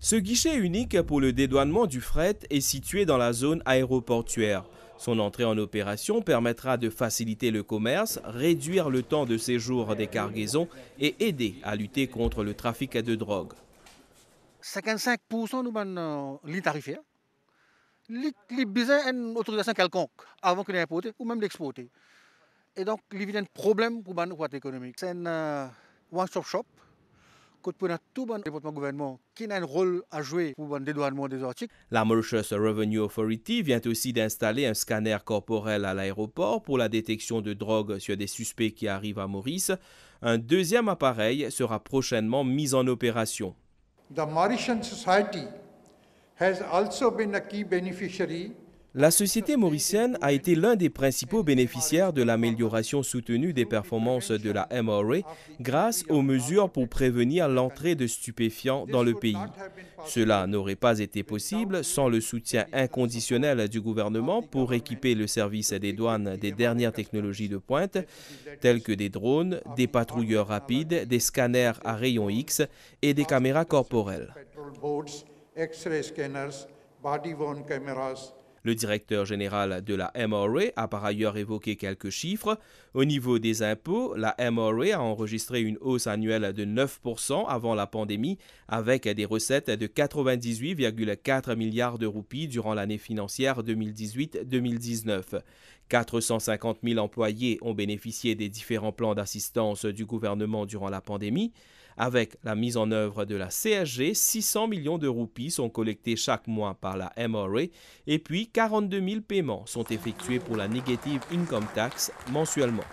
Ce guichet unique pour le dédouanement du fret est situé dans la zone aéroportuaire. Son entrée en opération permettra de faciliter le commerce, réduire le temps de séjour des cargaisons et aider à lutter contre le trafic de drogue. 55% nous bannent les tarifaires. Hein. Les besoins une autorisation quelconque avant que l'importer ou même d'exporter. Et donc, il y a un problème pour l'économie. C'est un euh, one-stop shop. La Mauritius Revenue Authority vient aussi d'installer un scanner corporel à l'aéroport pour la détection de drogue sur des suspects qui arrivent à Maurice. Un deuxième appareil sera prochainement mis en opération. Mauritian Society has also been a key beneficiary la société mauricienne a été l'un des principaux bénéficiaires de l'amélioration soutenue des performances de la MRA grâce aux mesures pour prévenir l'entrée de stupéfiants dans le pays. Cela n'aurait pas été possible sans le soutien inconditionnel du gouvernement pour équiper le service des douanes des dernières technologies de pointe, telles que des drones, des patrouilleurs rapides, des scanners à rayons X et des caméras corporelles. Le directeur général de la MRA a par ailleurs évoqué quelques chiffres. Au niveau des impôts, la MRA a enregistré une hausse annuelle de 9% avant la pandémie, avec des recettes de 98,4 milliards de roupies durant l'année financière 2018-2019. 450 000 employés ont bénéficié des différents plans d'assistance du gouvernement durant la pandémie. Avec la mise en œuvre de la CSG, 600 millions de roupies sont collectés chaque mois par la MRA et puis 42 000 paiements sont effectués pour la négative Income Tax mensuellement.